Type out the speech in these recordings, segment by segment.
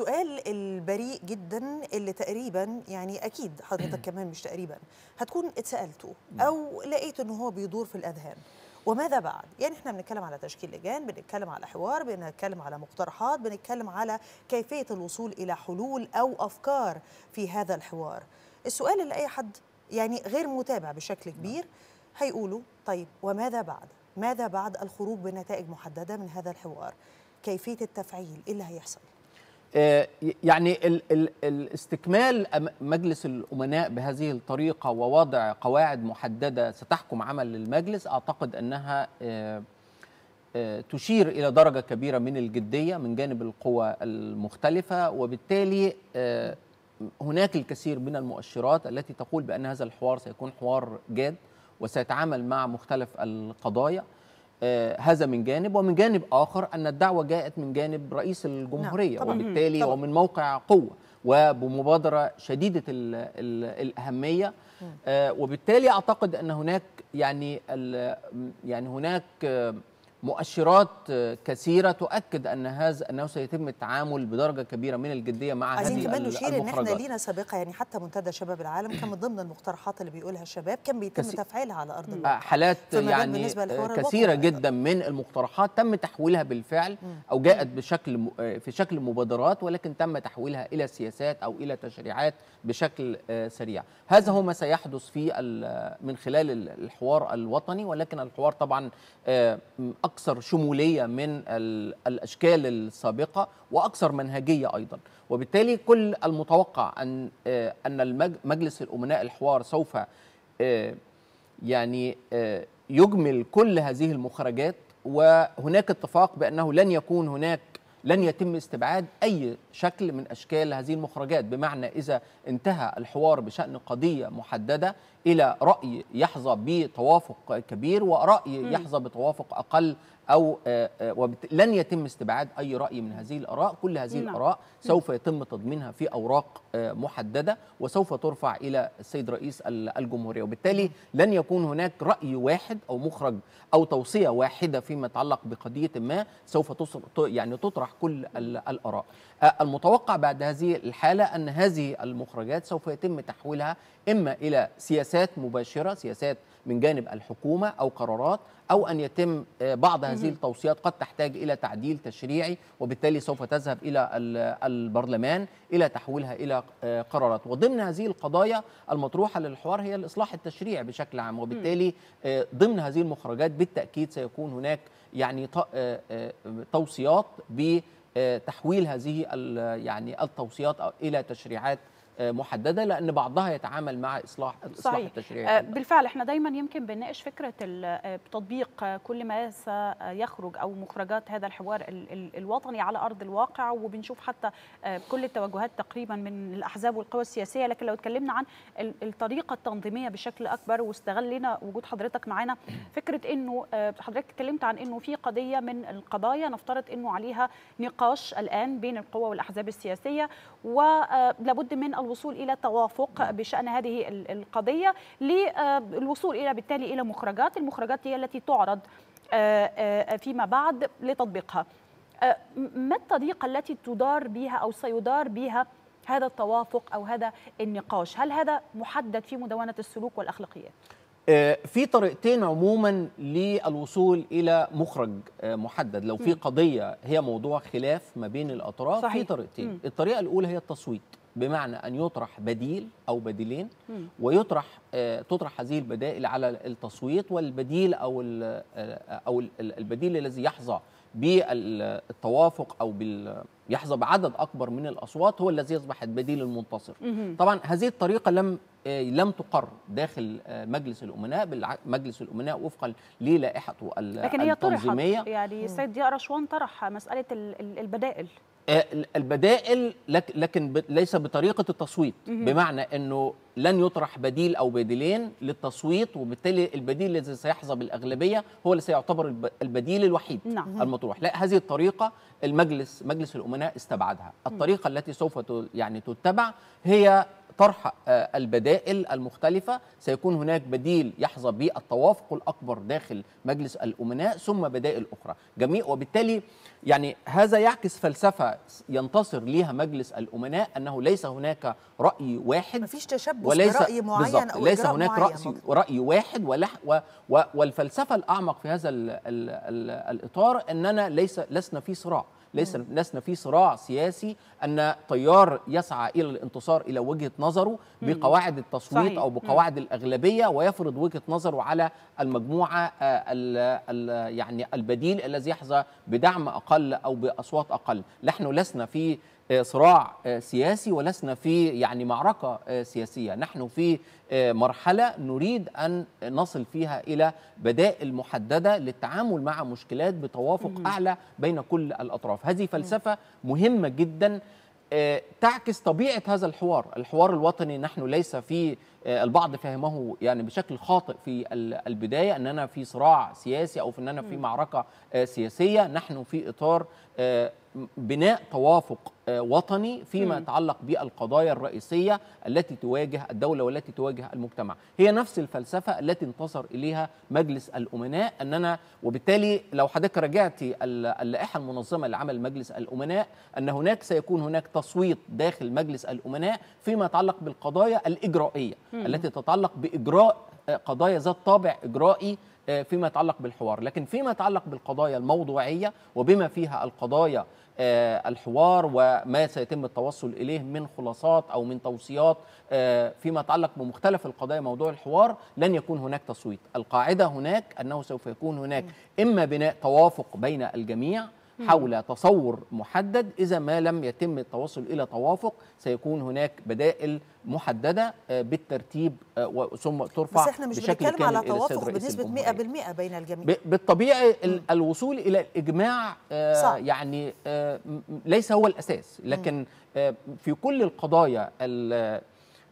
السؤال البريء جدا اللي تقريبا يعني اكيد حضرتك كمان مش تقريبا هتكون اتسالته نعم. او لقيت ان هو بيدور في الاذهان وماذا بعد؟ يعني احنا بنتكلم على تشكيل لجان، بنتكلم على حوار، بنتكلم على مقترحات، بنتكلم على كيفيه الوصول الى حلول او افكار في هذا الحوار. السؤال اللي اي حد يعني غير متابع بشكل نعم. كبير هيقولوا طيب وماذا بعد؟ ماذا بعد الخروج بنتائج محدده من هذا الحوار؟ كيفيه التفعيل، ايه اللي هيحصل؟ آه، يعني ال ال الاستكمال مجلس الامناء بهذه الطريقه ووضع قواعد محدده ستحكم عمل المجلس اعتقد انها آه، آه، تشير الى درجه كبيره من الجديه من جانب القوى المختلفه وبالتالي هناك الكثير من المؤشرات التي تقول بان هذا الحوار سيكون حوار جاد وسيتعامل مع مختلف القضايا آه، هذا من جانب ومن جانب آخر أن الدعوة جاءت من جانب رئيس الجمهورية نعم. طبعًا. وبالتالي طبعًا. ومن موقع قوة وبمبادرة شديدة الـ الـ الأهمية آه، وبالتالي أعتقد أن هناك يعني يعني هناك مؤشرات آه، كثيره تؤكد ان هذا انه سيتم التعامل بدرجه كبيره من الجديه مع هذه المخرجات عايزين كمان نشير ان احنا لينا سابقه يعني حتى منتدى شباب العالم كان من ضمن المقترحات اللي بيقولها الشباب كان بيتم كسي... تفعيلها على ارض آه، الواقع حالات يعني آه، كثيره يعني جدا من المقترحات تم تحويلها بالفعل او جاءت بشكل م... في شكل مبادرات ولكن تم تحويلها الى سياسات او الى تشريعات بشكل سريع هذا هو ما سيحدث في ال... من خلال الحوار الوطني ولكن الحوار طبعا اكثر شموليه من الاشكال السابقه واكثر منهجيه ايضا وبالتالي كل المتوقع ان آه، ان مجلس الامناء الحوار سوف آه، يعني آه، يجمل كل هذه المخرجات وهناك اتفاق بانه لن يكون هناك لن يتم استبعاد أي شكل من أشكال هذه المخرجات بمعنى إذا انتهى الحوار بشأن قضية محددة إلى رأي يحظى بتوافق كبير ورأي يحظى بتوافق أقل او آه، آه، لن يتم استبعاد اي راي من هذه الاراء كل هذه نعم. الاراء نعم. سوف يتم تضمينها في اوراق آه، محدده وسوف ترفع الى السيد رئيس الجمهوريه وبالتالي نعم. لن يكون هناك راي واحد او مخرج او توصيه واحده فيما يتعلق بقضيه ما سوف يعني تطرح كل الاراء المتوقع بعد هذه الحاله ان هذه المخرجات سوف يتم تحويلها اما الى سياسات مباشره سياسات من جانب الحكومه او قرارات او ان يتم آه، بعض هذه التوصيات قد تحتاج الى تعديل تشريعي وبالتالي سوف تذهب الى البرلمان الى تحويلها الى آه، قرارات وضمن هذه القضايا المطروحه للحوار هي الاصلاح التشريعي بشكل عام وبالتالي آه، ضمن هذه المخرجات بالتاكيد سيكون هناك يعني توصيات بتحويل هذه يعني التوصيات الى تشريعات آه، محدده لان بعضها يتعامل مع اصلاح الاصلاح صحيح. آه، بالفعل احنا دايما يمكن بنناقش فكره آه، تطبيق كل ما سيخرج او مخرجات هذا الحوار الوطني على ارض الواقع وبنشوف حتى كل التوجهات تقريبا من الاحزاب والقوى السياسيه لكن لو اتكلمنا عن الطريقه التنظيميه بشكل اكبر واستغلنا وجود حضرتك معانا فكره انه حضرتك اتكلمت عن انه في قضيه من القضايا نفترض انه عليها نقاش الان بين القوى والاحزاب السياسيه ولابد من الوصول إلى توافق نعم. بشأن هذه القضية للوصول آه، إلى بالتالي إلى مخرجات المخرجات هي التي تعرض آه، آه، فيما بعد لتطبيقها ما الطريقة التي تدار بها أو سيدار بها هذا التوافق أو هذا النقاش هل هذا محدد في مدونة السلوك والأخلاقيات؟ في طريقتين عموما للوصول الى مخرج محدد لو في قضيه هي موضوع خلاف ما بين الاطراف صحيح. في طريقتين الطريقه الاولى هي التصويت بمعنى ان يطرح بديل او بديلين ويطرح آه، تطرح هذه البدائل على التصويت والبديل او آه، او البديل الذي يحظى بالتوافق او بال يحظى بعدد اكبر من الاصوات هو الذي يصبح البديل المنتصر. طبعا هذه الطريقه لم آه، لم تقر داخل مجلس الامناء مجلس الامناء وفقا للائحته التنظيميه لكن هي طرحت يعني السيد ضياء رشوان طرح مساله البدائل آه، البدائل لكن ليس بطريقه التصويت بمعنى انه لن يطرح بديل او بديلين للتصويت وبالتالي البديل الذي سيحظى بالاغلبيه هو اللي سيعتبر البديل الوحيد نعم. المطروح لا هذه الطريقه المجلس مجلس الامناء استبعدها الطريقه التي سوف يعني تتبع هي طرح آه، البدائل المختلفة سيكون هناك بديل يحظى بالتوافق الأكبر داخل مجلس الأمناء ثم بدائل أخرى جميع وبالتالي يعني هذا يعكس فلسفة ينتصر ليها مجلس الأمناء أنه ليس هناك رأي واحد مفيش تشبث وليس برأي معين أو ليس هناك معين رأي واحد ولح و و والفلسفة الأعمق في هذا الـ الـ الـ الإطار أننا ليس لسنا في صراع ليس لسنا في صراع سياسي ان تيار يسعى الى الانتصار الى وجهه نظره بقواعد التصويت صحيح. او بقواعد الاغلبيه ويفرض وجهه نظره على المجموعه الـ آه، الـ يعني البديل الذي يحظى بدعم اقل او باصوات اقل نحن لسنا في آه، صراع آه، سياسي ولسنا في يعني معركة آه، سياسية نحن في مرحلة نريد أن نصل فيها إلى بدائل محددة للتعامل مع مشكلات بتوافق أعلى بين كل الأطراف هذه فلسفة مهمة جدا تعكس طبيعة هذا الحوار الحوار الوطني نحن ليس في آه، البعض فهمه يعني بشكل خاطئ في البدايه ان انا في صراع سياسي او في ان انا في معركه آه، سياسيه نحن في اطار آه، بناء توافق وطني فيما يتعلق بالقضايا الرئيسيه التي تواجه الدوله والتي تواجه المجتمع، هي نفس الفلسفه التي انتصر اليها مجلس الامناء اننا وبالتالي لو حضرتك رجعت اللائحه المنظمه لعمل مجلس الامناء ان هناك سيكون هناك تصويت داخل مجلس الامناء فيما يتعلق بالقضايا الاجرائيه، التي تتعلق باجراء آه، قضايا ذات طابع اجرائي آه، فيما يتعلق بالحوار لكن فيما يتعلق بالقضايا الموضوعيه وبما فيها القضايا آه، الحوار وما سيتم التوصل اليه من خلاصات او من توصيات فيما يتعلق بمختلف القضايا موضوع الحوار لن يكون هناك تصويت، القاعده هناك انه سوف يكون هناك اما بناء توافق بين الجميع حول تصور محدد إذا ما لم يتم التوصل إلى توافق سيكون هناك بدائل محدده آه، بالترتيب آه، ثم ترفع بس احنا مش بشكل كامل على توافق بنسبه 100% بين الجميع بالطبيعي الوصول الى الاجماع آه، صح. يعني ليس هو الاساس لكن في كل القضايا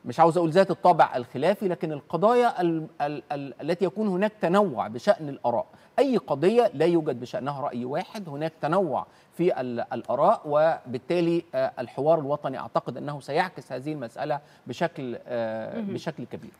مش عاوز اقول ذات الطابع الخلافي لكن القضايا ال ال ال التي يكون هناك تنوع بشان الاراء اي قضيه لا يوجد بشانها راي واحد هناك تنوع في الاراء وبالتالي آه، الحوار الوطني اعتقد انه سيعكس هذه المساله بشكل آه، بشكل كبير